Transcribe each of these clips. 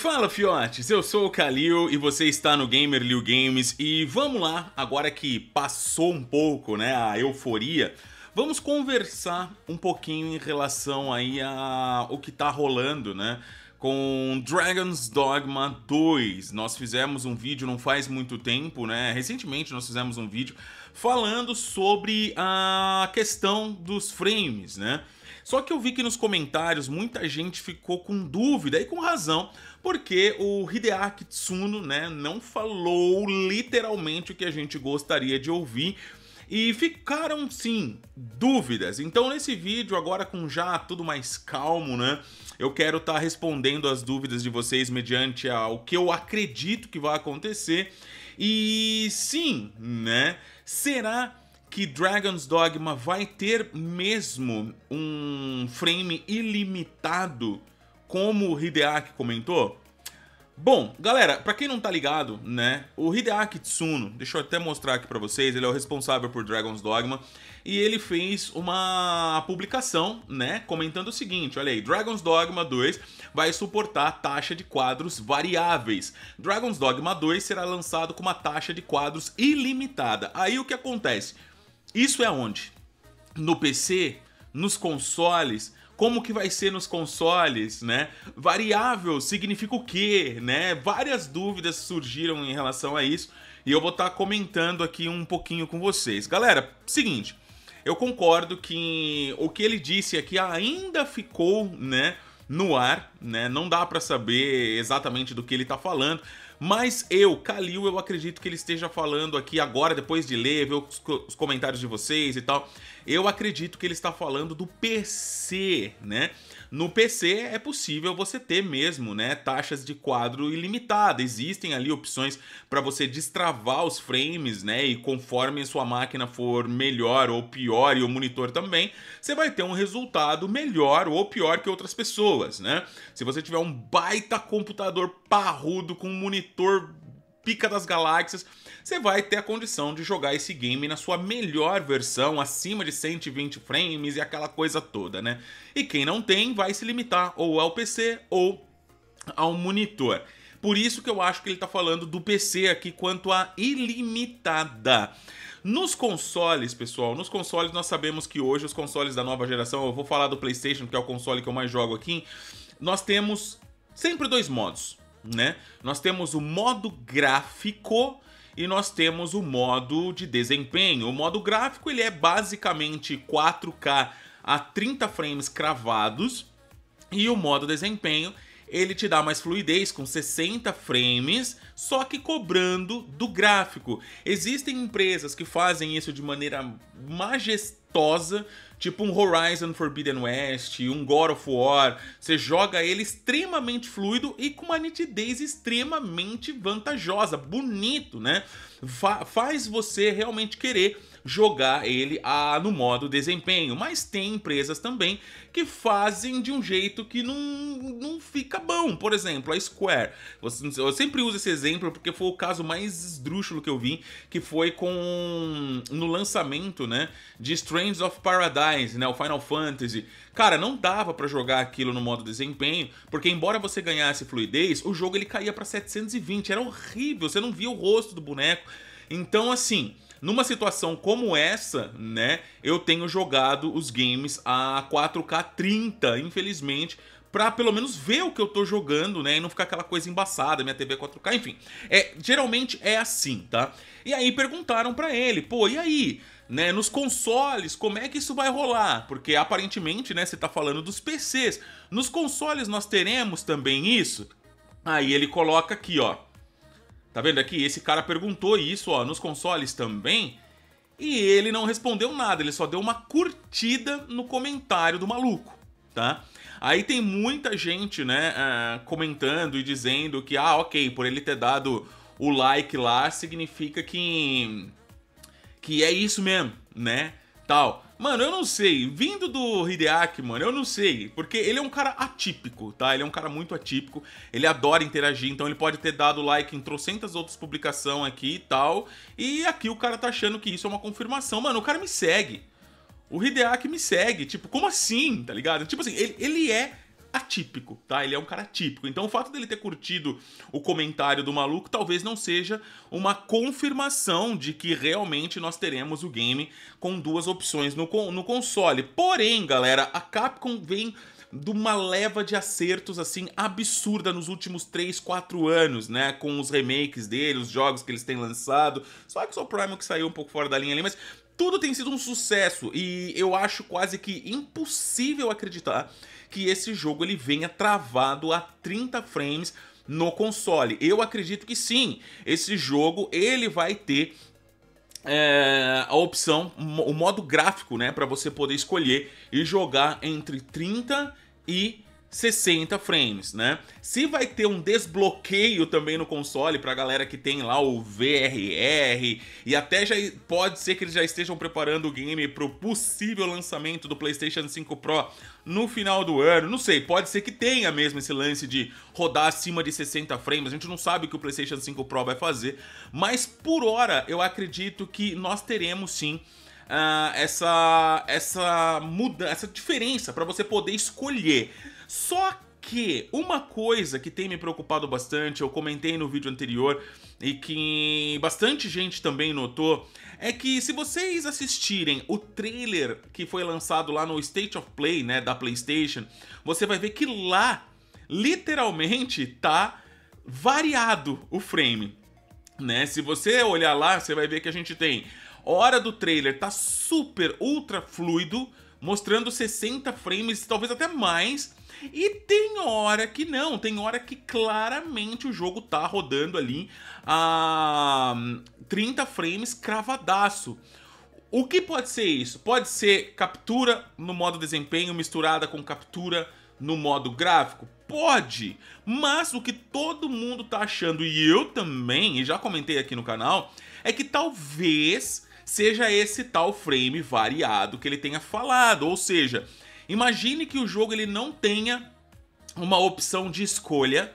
Fala fiotes, eu sou o Kalil e você está no Gamer Liu Games e vamos lá, agora que passou um pouco, né, a euforia, vamos conversar um pouquinho em relação aí a o que tá rolando, né? com Dragon's Dogma 2. Nós fizemos um vídeo não faz muito tempo, né? Recentemente nós fizemos um vídeo falando sobre a questão dos frames, né? Só que eu vi que nos comentários muita gente ficou com dúvida e com razão, porque o Hideaki Tsuno, né, não falou literalmente o que a gente gostaria de ouvir. E ficaram sim dúvidas. Então nesse vídeo agora com já tudo mais calmo, né? Eu quero estar tá respondendo as dúvidas de vocês mediante ao que eu acredito que vai acontecer. E sim, né? Será que Dragon's Dogma vai ter mesmo um frame ilimitado, como o Hideaki comentou? Bom, galera, para quem não tá ligado, né, o Hideaki Tsuno, deixa eu até mostrar aqui para vocês, ele é o responsável por Dragon's Dogma, e ele fez uma publicação, né, comentando o seguinte, olha aí, Dragon's Dogma 2 vai suportar taxa de quadros variáveis. Dragon's Dogma 2 será lançado com uma taxa de quadros ilimitada. Aí o que acontece? Isso é onde? No PC, nos consoles, como que vai ser nos consoles, né? Variável significa o quê, né? Várias dúvidas surgiram em relação a isso e eu vou estar tá comentando aqui um pouquinho com vocês. Galera, seguinte, eu concordo que o que ele disse aqui ainda ficou, né? No ar, né? Não dá para saber exatamente do que ele está falando, mas eu, Kalil, eu acredito que ele esteja falando aqui agora, depois de ler, ver os comentários de vocês e tal eu acredito que ele está falando do PC, né? No PC é possível você ter mesmo, né, taxas de quadro ilimitada. Existem ali opções para você destravar os frames, né, e conforme a sua máquina for melhor ou pior e o monitor também, você vai ter um resultado melhor ou pior que outras pessoas, né? Se você tiver um baita computador parrudo com um monitor pica das galáxias, você vai ter a condição de jogar esse game na sua melhor versão, acima de 120 frames e aquela coisa toda, né? E quem não tem vai se limitar ou ao PC ou ao monitor. Por isso que eu acho que ele está falando do PC aqui quanto a ilimitada. Nos consoles, pessoal, nos consoles nós sabemos que hoje os consoles da nova geração, eu vou falar do PlayStation, que é o console que eu mais jogo aqui, nós temos sempre dois modos né? Nós temos o modo gráfico e nós temos o modo de desempenho. O modo gráfico ele é basicamente 4K a 30 frames cravados e o modo desempenho ele te dá mais fluidez com 60 frames só que cobrando do gráfico. Existem empresas que fazem isso de maneira majestosa, tipo um Horizon Forbidden West, um God of War. Você joga ele extremamente fluido e com uma nitidez extremamente vantajosa, bonito, né? Fa faz você realmente querer jogar ele a, ah, no modo desempenho. Mas tem empresas também que fazem de um jeito que não, não fica bom. Por exemplo, a Square. Eu sempre uso esse exemplo porque foi o caso mais esdrúxulo que eu vi, que foi com no lançamento, né, de Strands of Paradise, né, o Final Fantasy. Cara, não dava para jogar aquilo no modo desempenho, porque embora você ganhasse fluidez, o jogo ele caía para 720, era horrível, você não via o rosto do boneco. Então, assim, numa situação como essa, né, eu tenho jogado os games a 4K 30, infelizmente, para pelo menos ver o que eu tô jogando, né, e não ficar aquela coisa embaçada, minha TV 4K, é enfim. É, geralmente é assim, tá? E aí perguntaram para ele, pô, e aí, né, nos consoles, como é que isso vai rolar? Porque aparentemente, né, você tá falando dos PCs. Nos consoles nós teremos também isso? Aí ele coloca aqui, ó. Tá vendo aqui? Esse cara perguntou isso, ó, nos consoles também. E ele não respondeu nada, ele só deu uma curtida no comentário do maluco, tá? Aí tem muita gente, né, uh, comentando e dizendo que, ah, ok, por ele ter dado o like lá, significa que. que é isso mesmo, né? Tal. Mano, eu não sei. Vindo do Hideaki, mano, eu não sei. Porque ele é um cara atípico, tá? Ele é um cara muito atípico. Ele adora interagir, então ele pode ter dado like em trocentas outras publicações aqui e tal. E aqui o cara tá achando que isso é uma confirmação. Mano, o cara me segue. O Hideaki me segue. Tipo, como assim? Tá ligado? Tipo assim, ele, ele é atípico, tá? Ele é um cara atípico. Então o fato dele ter curtido o comentário do maluco talvez não seja uma confirmação de que realmente nós teremos o game com duas opções no, no console. Porém, galera, a Capcom vem de uma leva de acertos assim absurda nos últimos 3, 4 anos, né? Com os remakes dele, os jogos que eles têm lançado. Só que o Primal que saiu um pouco fora da linha ali, mas tudo tem sido um sucesso e eu acho quase que impossível acreditar que esse jogo ele venha travado a 30 frames no console. Eu acredito que sim, esse jogo ele vai ter é, a opção, o modo gráfico, né, para você poder escolher e jogar entre 30 e 60 frames, né? Se vai ter um desbloqueio também no console para a galera que tem lá o VRR e até já pode ser que eles já estejam preparando o game para o possível lançamento do PlayStation 5 Pro no final do ano. Não sei, pode ser que tenha mesmo esse lance de rodar acima de 60 frames. A gente não sabe o que o PlayStation 5 Pro vai fazer, mas por hora eu acredito que nós teremos sim uh, essa essa muda essa diferença para você poder escolher só que uma coisa que tem me preocupado bastante, eu comentei no vídeo anterior e que bastante gente também notou, é que se vocês assistirem o trailer que foi lançado lá no State of Play, né, da PlayStation, você vai ver que lá literalmente tá variado o frame, né? Se você olhar lá, você vai ver que a gente tem hora do trailer tá super ultra fluido, mostrando 60 frames, talvez até mais e tem hora que não, tem hora que claramente o jogo tá rodando ali a 30 hum, frames cravadaço. O que pode ser isso? Pode ser captura no modo desempenho misturada com captura no modo gráfico? Pode, mas o que todo mundo tá achando, e eu também, e já comentei aqui no canal, é que talvez seja esse tal frame variado que ele tenha falado, ou seja, Imagine que o jogo ele não tenha uma opção de escolha.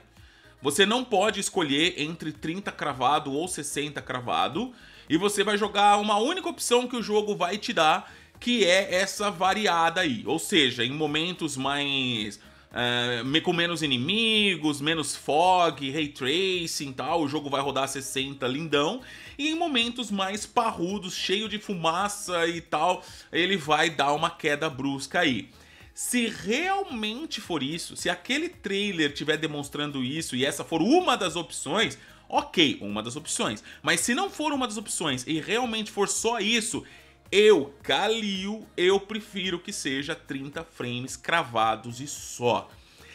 Você não pode escolher entre 30 cravado ou 60 cravado. E você vai jogar uma única opção que o jogo vai te dar, que é essa variada aí. Ou seja, em momentos mais. Uh, com menos inimigos, menos fog, ray tracing e tal, o jogo vai rodar 60 lindão. E em momentos mais parrudos, cheio de fumaça e tal, ele vai dar uma queda brusca aí. Se realmente for isso, se aquele trailer tiver demonstrando isso e essa for uma das opções, ok, uma das opções. Mas se não for uma das opções e realmente for só isso, eu, Kalil, eu prefiro que seja 30 frames cravados e só.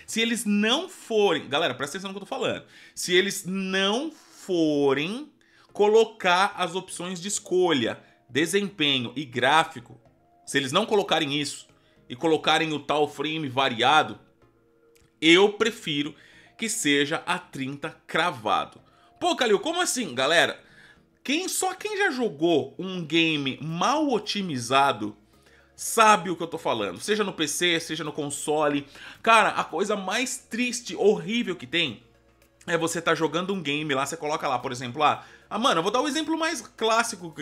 Se eles não forem, galera, presta atenção no que eu tô falando. Se eles não forem colocar as opções de escolha, desempenho e gráfico, se eles não colocarem isso, e colocarem o tal frame variado, eu prefiro que seja a 30 cravado. Pô, Calil, como assim, galera? Quem só quem já jogou um game mal otimizado sabe o que eu tô falando. Seja no PC, seja no console. Cara, a coisa mais triste, horrível que tem é você tá jogando um game lá, você coloca lá, por exemplo, lá. Ah, ah, mano, eu vou dar o um exemplo mais clássico,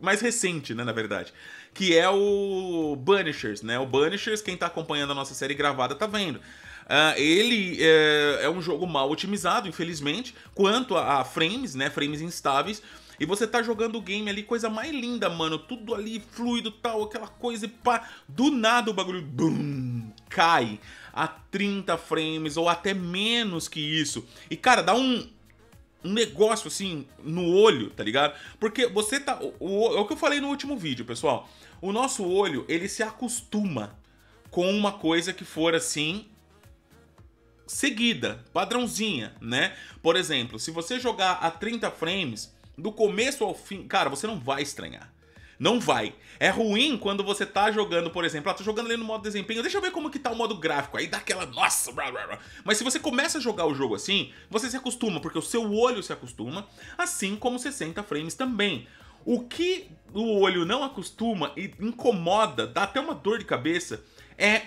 mais recente, né, na verdade que é o Banishers, né? O Banishers, quem tá acompanhando a nossa série gravada tá vendo. Uh, ele é, é, um jogo mal otimizado, infelizmente, quanto a, a frames, né? Frames instáveis. E você tá jogando o game ali, coisa mais linda, mano. Tudo ali fluido, tal, aquela coisa e pá. Do nada o bagulho bum, cai a 30 frames ou até menos que isso. E cara, dá um um negócio assim no olho, tá ligado? Porque você tá. O, o, é o que eu falei no último vídeo, pessoal. O nosso olho, ele se acostuma com uma coisa que for assim. Seguida, padrãozinha, né? Por exemplo, se você jogar a 30 frames do começo ao fim, cara, você não vai estranhar. Não vai. É ruim quando você tá jogando, por exemplo, ah, tô jogando ali no modo desempenho, deixa eu ver como que tá o modo gráfico. Aí dá aquela, nossa, blá, blá, blá. Mas se você começa a jogar o jogo assim, você se acostuma, porque o seu olho se acostuma, assim como 60 frames também. O que o olho não acostuma e incomoda, dá até uma dor de cabeça, é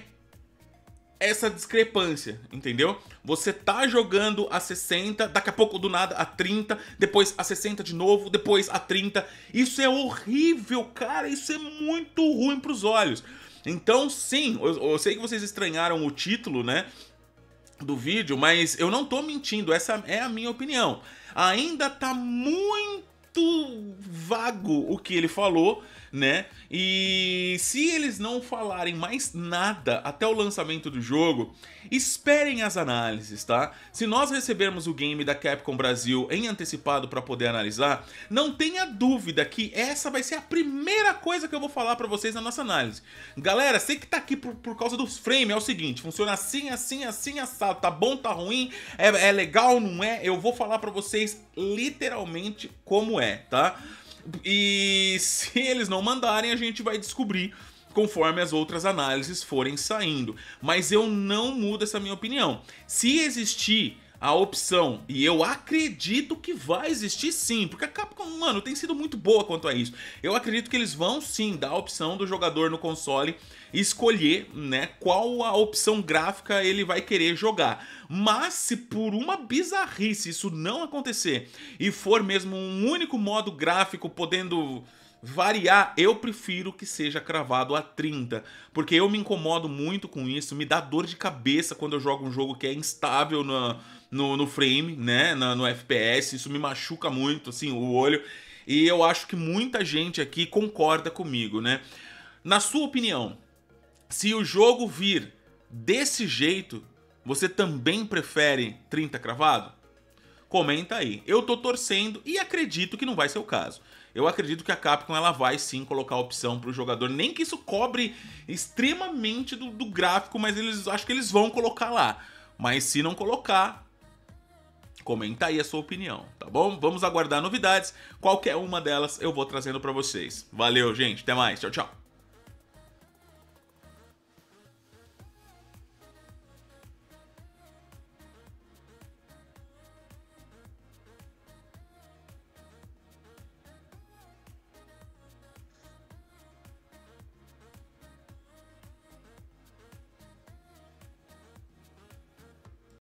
essa discrepância, entendeu? Você tá jogando a 60, daqui a pouco do nada a 30, depois a 60 de novo, depois a 30. Isso é horrível, cara, isso é muito ruim pros olhos. Então, sim, eu, eu sei que vocês estranharam o título, né? do vídeo, mas eu não tô mentindo, essa é a minha opinião. Ainda tá muito muito vago o que ele falou, né? E se eles não falarem mais nada até o lançamento do jogo, esperem as análises, tá? Se nós recebermos o game da Capcom Brasil em antecipado para poder analisar, não tenha dúvida que essa vai ser a primeira coisa que eu vou falar para vocês na nossa análise. Galera, sei que tá aqui por, por causa dos frames, é o seguinte, funciona assim, assim, assim, assado, tá bom, tá ruim, é, é legal, não é? Eu vou falar para vocês literalmente como é é, tá? E se eles não mandarem, a gente vai descobrir conforme as outras análises forem saindo. Mas eu não mudo essa minha opinião. Se existir a opção, e eu acredito que vai existir sim, porque a Capcom, mano, tem sido muito boa quanto a isso. Eu acredito que eles vão sim dar a opção do jogador no console escolher, né, qual a opção gráfica ele vai querer jogar. Mas se por uma bizarrice isso não acontecer e for mesmo um único modo gráfico podendo variar, eu prefiro que seja cravado a 30, porque eu me incomodo muito com isso, me dá dor de cabeça quando eu jogo um jogo que é instável na no, no frame, né? no FPS. Isso me machuca muito, assim, o olho. E eu acho que muita gente aqui concorda comigo, né? Na sua opinião, se o jogo vir desse jeito, você também prefere 30 cravado? Comenta aí. Eu tô torcendo e acredito que não vai ser o caso. Eu acredito que a Capcom ela vai sim colocar a opção para o jogador, nem que isso cobre extremamente do, do gráfico, mas eles acho que eles vão colocar lá. Mas se não colocar, Comenta aí a sua opinião, tá bom? Vamos aguardar novidades. Qualquer uma delas eu vou trazendo para vocês. Valeu, gente. Até mais. Tchau, tchau.